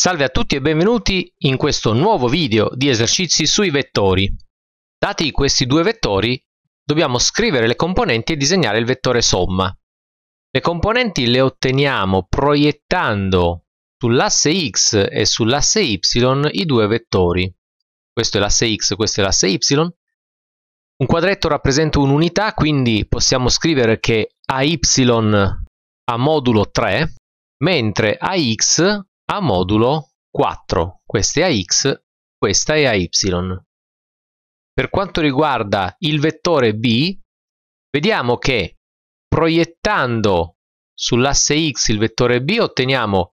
Salve a tutti e benvenuti in questo nuovo video di esercizi sui vettori. Dati questi due vettori, dobbiamo scrivere le componenti e disegnare il vettore somma. Le componenti le otteniamo proiettando sull'asse x e sull'asse y i due vettori. Questo è l'asse x, questo è l'asse y. Un quadretto rappresenta un'unità, quindi possiamo scrivere che AY ha modulo 3, mentre AX a modulo 4. Questa è ax, questa è ay. Per quanto riguarda il vettore b, vediamo che proiettando sull'asse x il vettore b otteniamo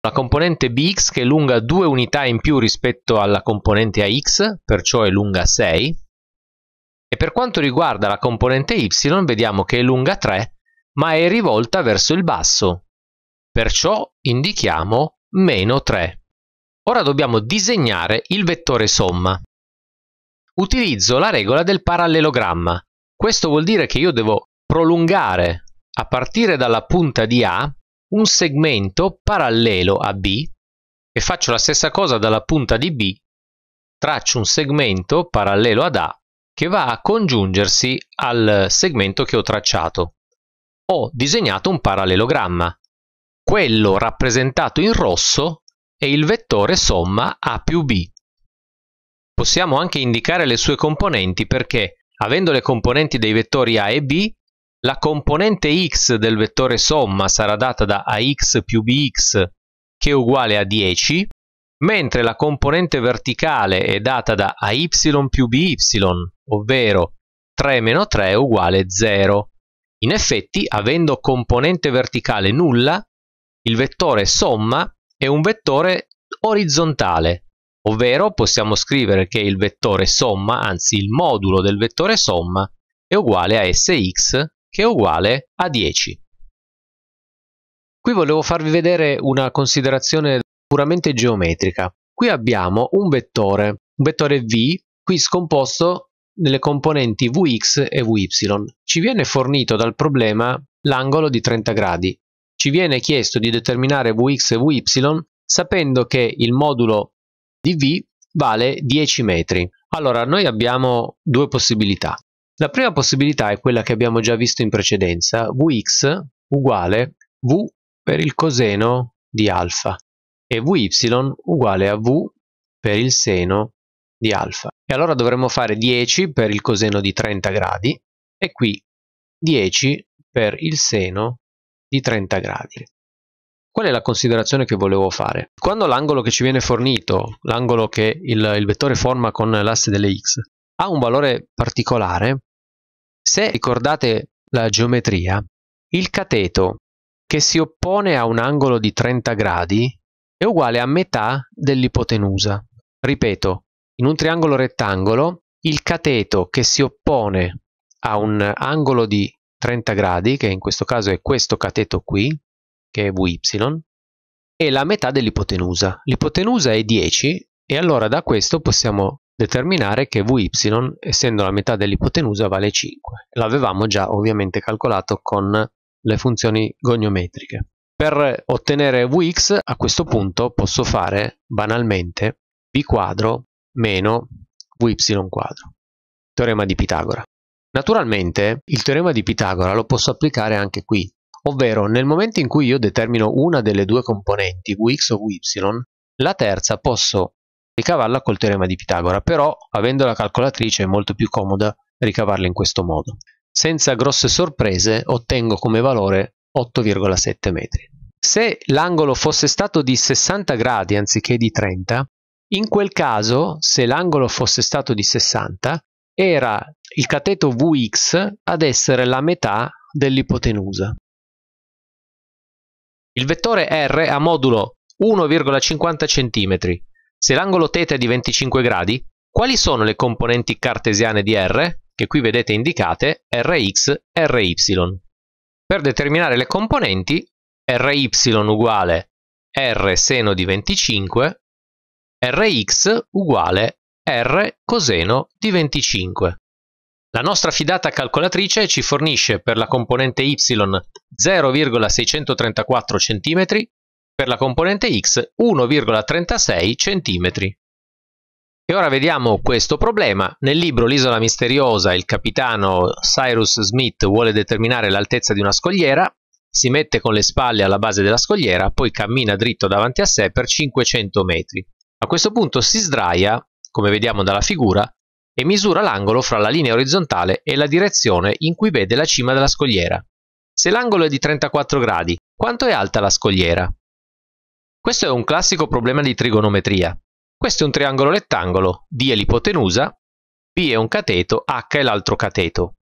la componente bx che è lunga 2 unità in più rispetto alla componente ax, perciò è lunga 6, e per quanto riguarda la componente y vediamo che è lunga 3, ma è rivolta verso il basso, perciò indichiamo meno 3. Ora dobbiamo disegnare il vettore somma. Utilizzo la regola del parallelogramma. Questo vuol dire che io devo prolungare, a partire dalla punta di A, un segmento parallelo a B e faccio la stessa cosa dalla punta di B. Traccio un segmento parallelo ad A che va a congiungersi al segmento che ho tracciato. Ho disegnato un parallelogramma. Quello rappresentato in rosso è il vettore somma A più B. Possiamo anche indicare le sue componenti perché, avendo le componenti dei vettori A e B, la componente x del vettore somma sarà data da ax più bx che è uguale a 10, mentre la componente verticale è data da ay più by, ovvero 3 meno 3 uguale 0. In effetti, avendo componente verticale nulla, il vettore somma è un vettore orizzontale, ovvero possiamo scrivere che il vettore somma, anzi il modulo del vettore somma, è uguale a sx che è uguale a 10. Qui volevo farvi vedere una considerazione puramente geometrica. Qui abbiamo un vettore, un vettore v, qui scomposto nelle componenti vx e vy. Ci viene fornito dal problema l'angolo di 30 gradi ci viene chiesto di determinare Vx e Vy sapendo che il modulo di V vale 10 metri. Allora, noi abbiamo due possibilità. La prima possibilità è quella che abbiamo già visto in precedenza, Vx uguale V per il coseno di alfa e Vy uguale a V per il seno di alfa. E allora dovremmo fare 10 per il coseno di 30 gradi e qui 10 per il seno di di 30 gradi. Qual è la considerazione che volevo fare? Quando l'angolo che ci viene fornito, l'angolo che il, il vettore forma con l'asse delle x, ha un valore particolare, se ricordate la geometria, il cateto che si oppone a un angolo di 30 gradi è uguale a metà dell'ipotenusa. Ripeto, in un triangolo rettangolo, il cateto che si oppone a un angolo di 30 gradi, che in questo caso è questo cateto qui, che è VY, e la metà dell'ipotenusa. L'ipotenusa è 10 e allora da questo possiamo determinare che VY, essendo la metà dell'ipotenusa, vale 5. L'avevamo già ovviamente calcolato con le funzioni goniometriche. Per ottenere Vx a questo punto posso fare banalmente b quadro meno Vy quadro. Teorema di Pitagora. Naturalmente il teorema di Pitagora lo posso applicare anche qui, ovvero nel momento in cui io determino una delle due componenti, Vx o Vy, la terza posso ricavarla col teorema di Pitagora, però avendo la calcolatrice è molto più comoda ricavarla in questo modo. Senza grosse sorprese ottengo come valore 8,7 metri. Se l'angolo fosse stato di 60 gradi anziché di 30, in quel caso, se l'angolo fosse stato di 60, era il cateto Vx ad essere la metà dell'ipotenusa. Il vettore R ha modulo 1,50 cm. Se l'angolo teta è di 25 gradi, quali sono le componenti cartesiane di R, che qui vedete indicate Rx, Ry? Per determinare le componenti, Ry uguale R seno di 25, Rx uguale R coseno di 25. La nostra fidata calcolatrice ci fornisce per la componente y 0,634 cm, per la componente x 1,36 cm. E ora vediamo questo problema. Nel libro L'isola misteriosa il capitano Cyrus Smith vuole determinare l'altezza di una scogliera, si mette con le spalle alla base della scogliera, poi cammina dritto davanti a sé per 500 metri. A questo punto si sdraia, come vediamo dalla figura, e misura l'angolo fra la linea orizzontale e la direzione in cui vede la cima della scogliera. Se l'angolo è di 34 gradi, quanto è alta la scogliera? Questo è un classico problema di trigonometria. Questo è un triangolo rettangolo, D è l'ipotenusa, P è un cateto, H è l'altro cateto.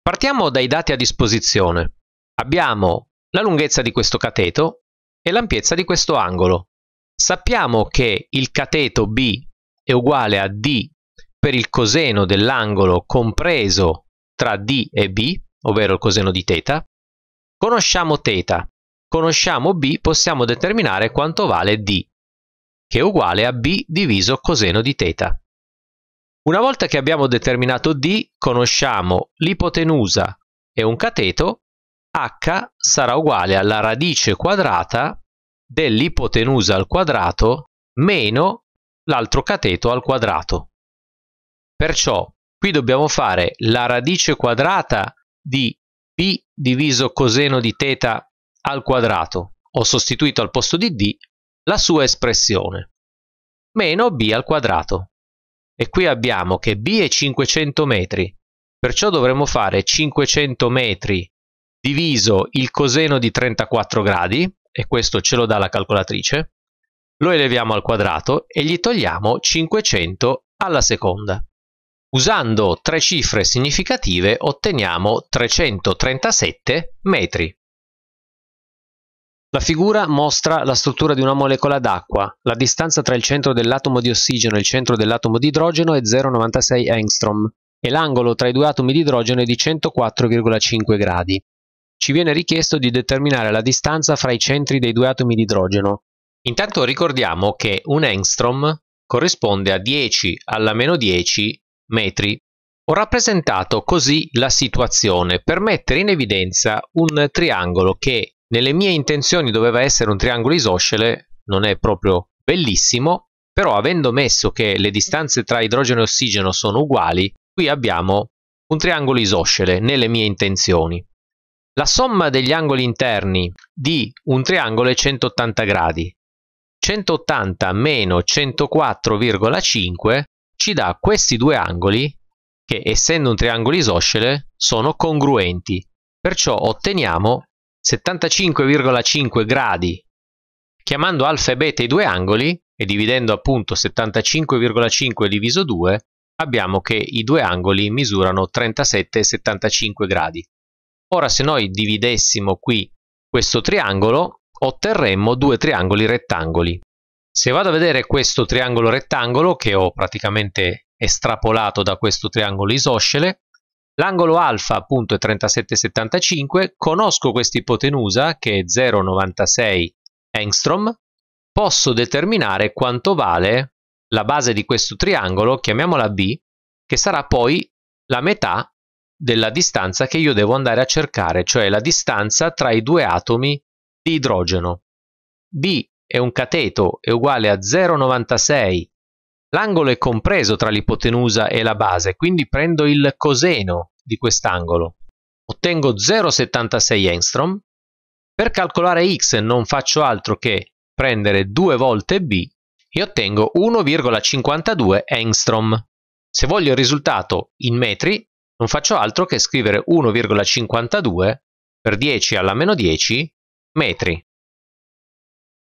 Partiamo dai dati a disposizione. Abbiamo la lunghezza di questo cateto e l'ampiezza di questo angolo. Sappiamo che il cateto B è uguale a D per il coseno dell'angolo compreso tra D e B, ovvero il coseno di θ, conosciamo θ, conosciamo B, possiamo determinare quanto vale D, che è uguale a B diviso coseno di θ. Una volta che abbiamo determinato D, conosciamo l'ipotenusa e un cateto, H sarà uguale alla radice quadrata dell'ipotenusa al quadrato meno l'altro cateto al quadrato. Perciò qui dobbiamo fare la radice quadrata di b diviso coseno di teta al quadrato. Ho sostituito al posto di d la sua espressione, meno b al quadrato. E qui abbiamo che b è 500 metri, perciò dovremo fare 500 metri diviso il coseno di 34 gradi, e questo ce lo dà la calcolatrice, lo eleviamo al quadrato e gli togliamo 500 alla seconda. Usando tre cifre significative otteniamo 337 metri. La figura mostra la struttura di una molecola d'acqua. La distanza tra il centro dell'atomo di ossigeno e il centro dell'atomo di idrogeno è 0,96 angstrom e l'angolo tra i due atomi di idrogeno è di 104,5 gradi. Ci viene richiesto di determinare la distanza fra i centri dei due atomi di idrogeno. Intanto ricordiamo che un angstrom corrisponde a 10 alla meno 10 metri. Ho rappresentato così la situazione per mettere in evidenza un triangolo che nelle mie intenzioni doveva essere un triangolo isoscele, non è proprio bellissimo, però avendo messo che le distanze tra idrogeno e ossigeno sono uguali, qui abbiamo un triangolo isoscele nelle mie intenzioni. La somma degli angoli interni di un triangolo è 180 gradi. 180 meno 104,5 ci dà questi due angoli che, essendo un triangolo isoscele, sono congruenti. Perciò otteniamo 75,5 gradi. Chiamando alfa e beta i due angoli e dividendo appunto 75,5 diviso 2, abbiamo che i due angoli misurano 37,75 gradi. Ora se noi dividessimo qui questo triangolo, otterremmo due triangoli rettangoli. Se vado a vedere questo triangolo rettangolo che ho praticamente estrapolato da questo triangolo isoscele, l'angolo alfa appunto è 37,75, conosco questa ipotenusa che è 0,96 angstrom, posso determinare quanto vale la base di questo triangolo, chiamiamola B, che sarà poi la metà della distanza che io devo andare a cercare, cioè la distanza tra i due atomi di idrogeno. B e un cateto è uguale a 0,96, l'angolo è compreso tra l'ipotenusa e la base, quindi prendo il coseno di quest'angolo. Ottengo 0,76 engstrom. Per calcolare x non faccio altro che prendere 2 volte b e ottengo 1,52 engstrom. Se voglio il risultato in metri, non faccio altro che scrivere 1,52 per 10 alla meno 10 metri.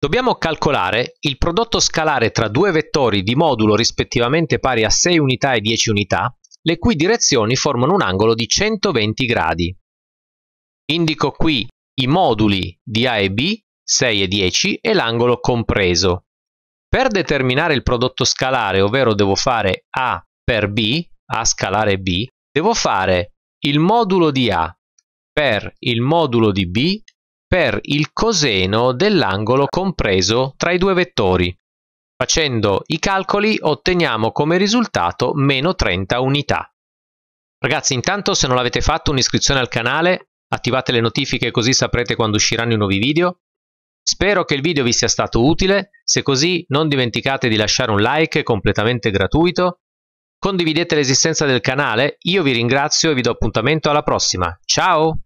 Dobbiamo calcolare il prodotto scalare tra due vettori di modulo rispettivamente pari a 6 unità e 10 unità, le cui direzioni formano un angolo di 120 gradi. Indico qui i moduli di A e B, 6 e 10, e l'angolo compreso. Per determinare il prodotto scalare, ovvero devo fare A per B, A scalare B, devo fare il modulo di A per il modulo di B per il coseno dell'angolo compreso tra i due vettori. Facendo i calcoli otteniamo come risultato meno 30 unità. Ragazzi, intanto se non l'avete fatto un'iscrizione al canale, attivate le notifiche così saprete quando usciranno i nuovi video. Spero che il video vi sia stato utile, se così non dimenticate di lasciare un like completamente gratuito. Condividete l'esistenza del canale, io vi ringrazio e vi do appuntamento alla prossima. Ciao!